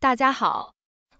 大家好，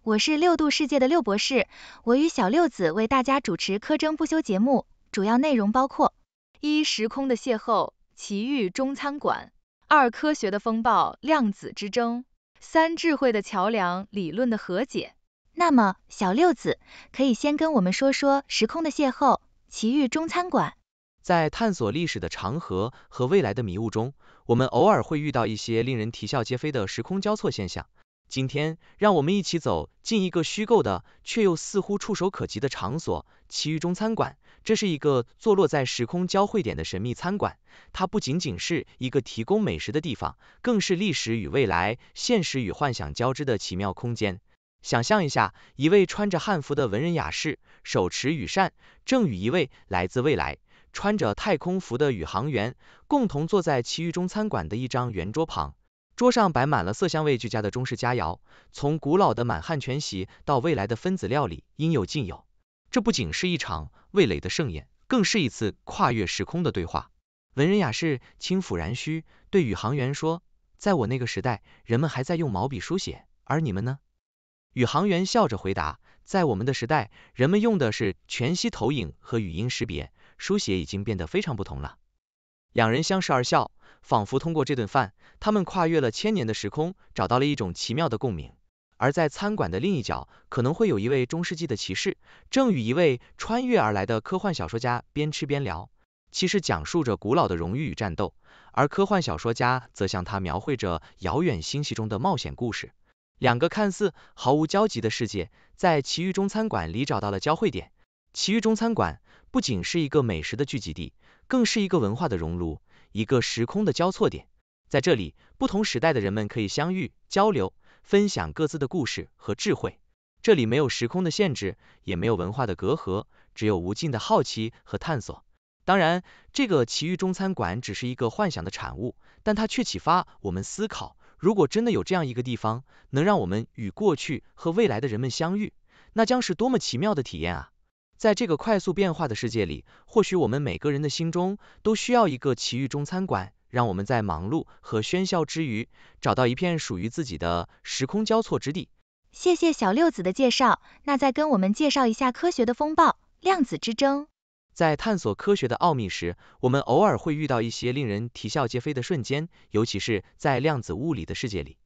我是六度世界的六博士，我与小六子为大家主持科争不休节目，主要内容包括一时空的邂逅奇遇中餐馆，二科学的风暴量子之争，三智慧的桥梁理论的和解。那么，小六子可以先跟我们说说时空的邂逅奇遇中餐馆。在探索历史的长河和未来的迷雾中，我们偶尔会遇到一些令人啼笑皆非的时空交错现象。今天，让我们一起走进一个虚构的却又似乎触手可及的场所——奇遇中餐馆。这是一个坐落在时空交汇点的神秘餐馆，它不仅仅是一个提供美食的地方，更是历史与未来、现实与幻想交织的奇妙空间。想象一下，一位穿着汉服的文人雅士，手持羽扇，正与一位来自未来、穿着太空服的宇航员，共同坐在奇遇中餐馆的一张圆桌旁。桌上摆满了色香味俱佳的中式佳肴，从古老的满汉全席到未来的分子料理，应有尽有。这不仅是一场味蕾的盛宴，更是一次跨越时空的对话。文人雅士轻抚然虚对宇航员说：“在我那个时代，人们还在用毛笔书写，而你们呢？”宇航员笑着回答：“在我们的时代，人们用的是全息投影和语音识别，书写已经变得非常不同了。”两人相视而笑，仿佛通过这顿饭，他们跨越了千年的时空，找到了一种奇妙的共鸣。而在餐馆的另一角，可能会有一位中世纪的骑士，正与一位穿越而来的科幻小说家边吃边聊。骑士讲述着古老的荣誉与战斗，而科幻小说家则向他描绘着遥远星系中的冒险故事。两个看似毫无交集的世界，在奇遇中餐馆里找到了交汇点。奇遇中餐馆不仅是一个美食的聚集地。更是一个文化的熔炉，一个时空的交错点。在这里，不同时代的人们可以相遇、交流、分享各自的故事和智慧。这里没有时空的限制，也没有文化的隔阂，只有无尽的好奇和探索。当然，这个奇遇中餐馆只是一个幻想的产物，但它却启发我们思考：如果真的有这样一个地方，能让我们与过去和未来的人们相遇，那将是多么奇妙的体验啊！在这个快速变化的世界里，或许我们每个人的心中都需要一个奇遇中餐馆，让我们在忙碌和喧嚣之余，找到一片属于自己的时空交错之地。谢谢小六子的介绍，那再跟我们介绍一下《科学的风暴：量子之争》。在探索科学的奥秘时，我们偶尔会遇到一些令人啼笑皆非的瞬间，尤其是在量子物理的世界里。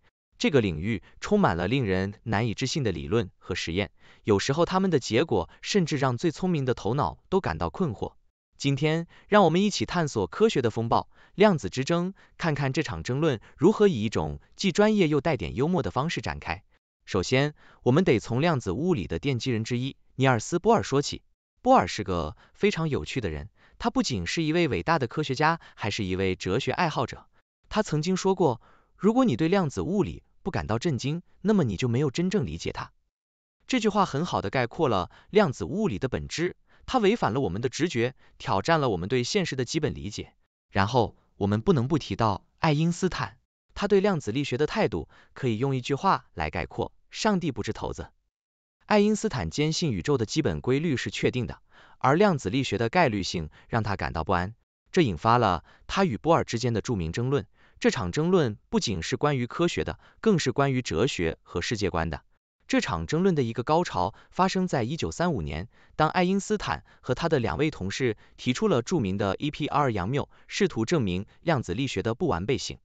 这个领域充满了令人难以置信的理论和实验，有时候他们的结果甚至让最聪明的头脑都感到困惑。今天，让我们一起探索科学的风暴——量子之争，看看这场争论如何以一种既专业又带点幽默的方式展开。首先，我们得从量子物理的奠基人之一尼尔斯·波尔说起。波尔是个非常有趣的人，他不仅是一位伟大的科学家，还是一位哲学爱好者。他曾经说过：“如果你对量子物理，不感到震惊，那么你就没有真正理解它。这句话很好的概括了量子物理的本质，它违反了我们的直觉，挑战了我们对现实的基本理解。然后我们不能不提到爱因斯坦，他对量子力学的态度可以用一句话来概括：上帝不是头子。爱因斯坦坚信宇宙的基本规律是确定的，而量子力学的概率性让他感到不安，这引发了他与波尔之间的著名争论。这场争论不仅是关于科学的，更是关于哲学和世界观的。这场争论的一个高潮发生在一九三五年，当爱因斯坦和他的两位同事提出了著名的 EPR 杨谬，试图证明量子力学的不完备性。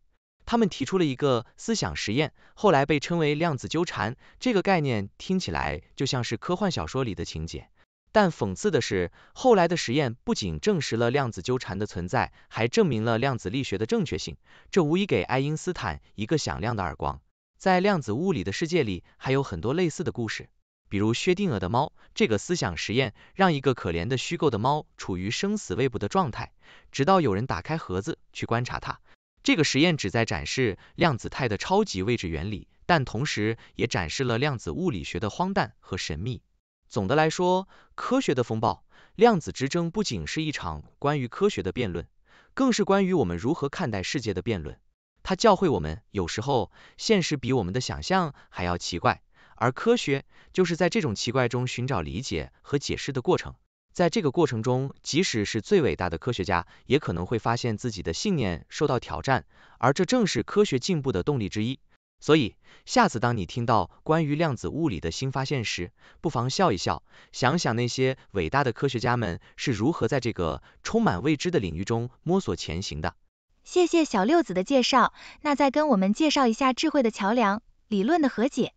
他们提出了一个思想实验，后来被称为量子纠缠。这个概念听起来就像是科幻小说里的情节。但讽刺的是，后来的实验不仅证实了量子纠缠的存在，还证明了量子力学的正确性。这无疑给爱因斯坦一个响亮的耳光。在量子物理的世界里，还有很多类似的故事，比如薛定谔的猫。这个思想实验让一个可怜的虚构的猫处于生死未卜的状态，直到有人打开盒子去观察它。这个实验旨在展示量子态的超级位置原理，但同时也展示了量子物理学的荒诞和神秘。总的来说，科学的风暴、量子之争不仅是一场关于科学的辩论，更是关于我们如何看待世界的辩论。它教会我们，有时候现实比我们的想象还要奇怪，而科学就是在这种奇怪中寻找理解和解释的过程。在这个过程中，即使是最伟大的科学家，也可能会发现自己的信念受到挑战，而这正是科学进步的动力之一。所以，下次当你听到关于量子物理的新发现时，不妨笑一笑，想想那些伟大的科学家们是如何在这个充满未知的领域中摸索前行的。谢谢小六子的介绍，那再跟我们介绍一下智慧的桥梁理论的和解。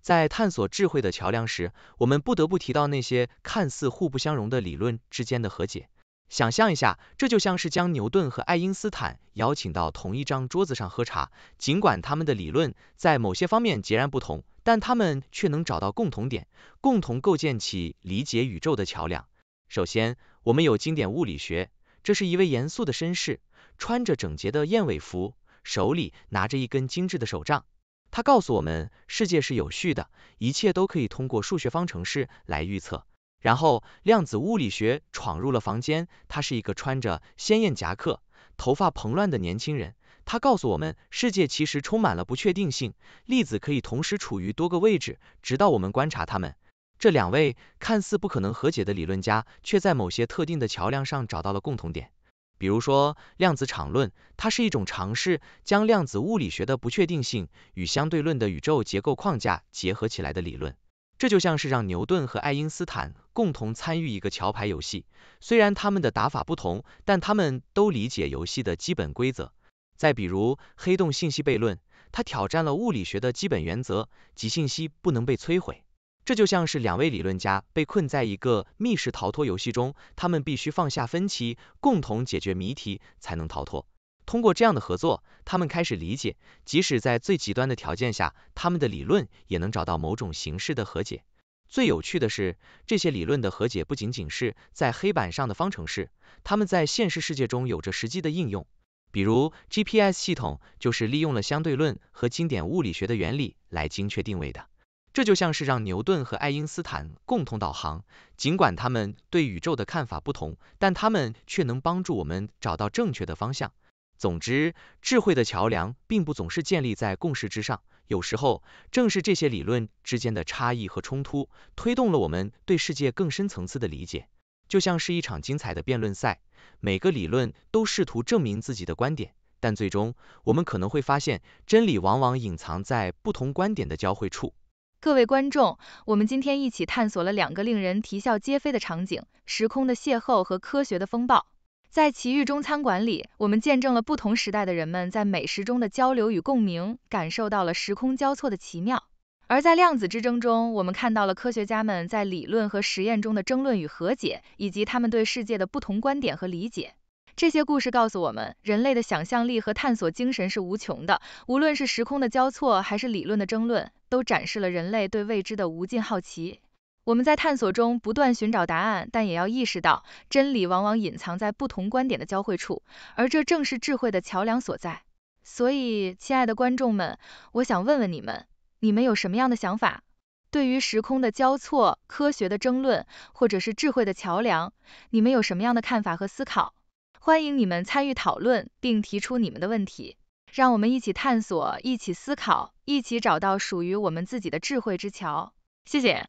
在探索智慧的桥梁时，我们不得不提到那些看似互不相容的理论之间的和解。想象一下，这就像是将牛顿和爱因斯坦邀请到同一张桌子上喝茶。尽管他们的理论在某些方面截然不同，但他们却能找到共同点，共同构建起理解宇宙的桥梁。首先，我们有经典物理学，这是一位严肃的绅士，穿着整洁的燕尾服，手里拿着一根精致的手杖。他告诉我们，世界是有序的，一切都可以通过数学方程式来预测。然后，量子物理学闯入了房间。他是一个穿着鲜艳夹克、头发蓬乱的年轻人。他告诉我们，世界其实充满了不确定性，粒子可以同时处于多个位置，直到我们观察它们。这两位看似不可能和解的理论家，却在某些特定的桥梁上找到了共同点。比如说，量子场论，它是一种尝试将量子物理学的不确定性与相对论的宇宙结构框架结合起来的理论。这就像是让牛顿和爱因斯坦共同参与一个桥牌游戏，虽然他们的打法不同，但他们都理解游戏的基本规则。再比如黑洞信息悖论，它挑战了物理学的基本原则，即信息不能被摧毁。这就像是两位理论家被困在一个密室逃脱游戏中，他们必须放下分歧，共同解决谜题，才能逃脱。通过这样的合作，他们开始理解，即使在最极端的条件下，他们的理论也能找到某种形式的和解。最有趣的是，这些理论的和解不仅仅是在黑板上的方程式，他们在现实世界中有着实际的应用。比如 GPS 系统就是利用了相对论和经典物理学的原理来精确定位的。这就像是让牛顿和爱因斯坦共同导航，尽管他们对宇宙的看法不同，但他们却能帮助我们找到正确的方向。总之，智慧的桥梁并不总是建立在共识之上。有时候，正是这些理论之间的差异和冲突，推动了我们对世界更深层次的理解。就像是一场精彩的辩论赛，每个理论都试图证明自己的观点，但最终，我们可能会发现，真理往往隐藏在不同观点的交汇处。各位观众，我们今天一起探索了两个令人啼笑皆非的场景：时空的邂逅和科学的风暴。在奇遇中餐馆里，我们见证了不同时代的人们在美食中的交流与共鸣，感受到了时空交错的奇妙；而在量子之争中，我们看到了科学家们在理论和实验中的争论与和解，以及他们对世界的不同观点和理解。这些故事告诉我们，人类的想象力和探索精神是无穷的。无论是时空的交错，还是理论的争论，都展示了人类对未知的无尽好奇。我们在探索中不断寻找答案，但也要意识到，真理往往隐藏在不同观点的交汇处，而这正是智慧的桥梁所在。所以，亲爱的观众们，我想问问你们，你们有什么样的想法？对于时空的交错、科学的争论，或者是智慧的桥梁，你们有什么样的看法和思考？欢迎你们参与讨论，并提出你们的问题。让我们一起探索，一起思考，一起找到属于我们自己的智慧之桥。谢谢。